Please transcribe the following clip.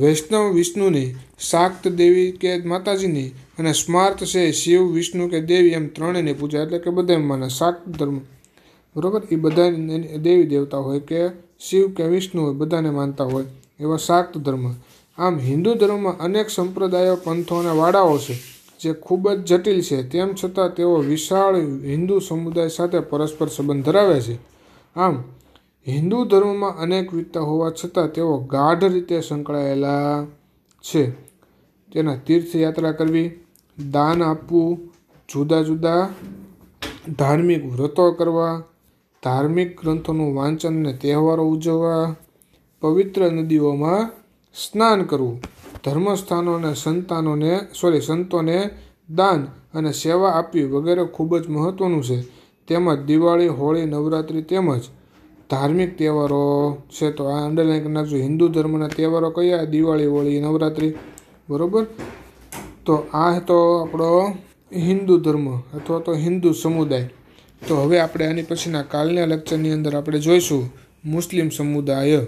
વૈષ્ણવ વિષ્ણુને શાક્ત દેવી કે માતાજીની અને સ્માર્ત છે શિવ વિષ્ણુ કે દેવી એમ ત્રણેયની પૂજા એટલે કે બધા માને શાક્ત ધર્મ બરોબર એ બધા દેવી દેવતા હોય કે શિવ કે વિષ્ણુ હોય બધાને માનતા હોય એવા શાક્ત ધર્મ આમ હિન્દુ ધર્મમાં અનેક સંપ્રદાયો પંથો અને વાડાઓ છે જે ખૂબ જ જટિલ છે તેમ છતાં તેઓ વિશાળ હિન્દુ સમુદાય સાથે પરસ્પર સંબંધ ધરાવે છે આમ હિન્દુ ધર્મમાં અનેકવિધતા હોવા છતાં તેઓ ગાઢ રીતે સંકળાયેલા છે તેના તીર્થયાત્રા કરવી દાન આપવું જુદા જુદા ધાર્મિક વ્રતો કરવા ધાર્મિક ગ્રંથોનું વાંચન અને તહેવારો ઉજવવા પવિત્ર નદીઓમાં સ્નાન કરવું અને સંતાનોને સોરી સંતોને દાન અને સેવા આપવી વગેરે ખૂબ જ મહત્ત્વનું છે તેમજ દિવાળી હોળી નવરાત્રિ તેમજ ધાર્મિક તહેવારો છે તો આ અંડરલાઇન કરી નાખજો હિન્દુ ધર્મના તહેવારો કયા દિવાળી હોળી નવરાત્રિ બરાબર તો આ તો આપણો હિન્દુ ધર્મ અથવા તો હિન્દુ સમુદાય તો હવે આપણે આની પછીના કાલના લેક્ચરની અંદર આપણે જોઈશું મુસ્લિમ સમુદાય